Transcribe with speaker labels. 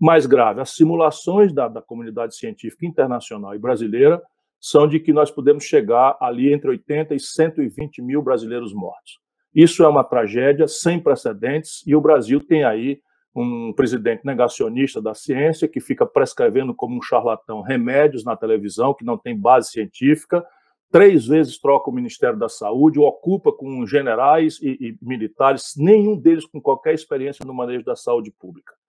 Speaker 1: mais grave, as simulações da, da comunidade científica internacional e brasileira são de que nós podemos chegar ali entre 80 e 120 mil brasileiros mortos. Isso é uma tragédia sem precedentes e o Brasil tem aí um presidente negacionista da ciência que fica prescrevendo como um charlatão remédios na televisão que não tem base científica, três vezes troca o Ministério da Saúde, ocupa com generais e, e militares, nenhum deles com qualquer experiência no manejo da saúde pública.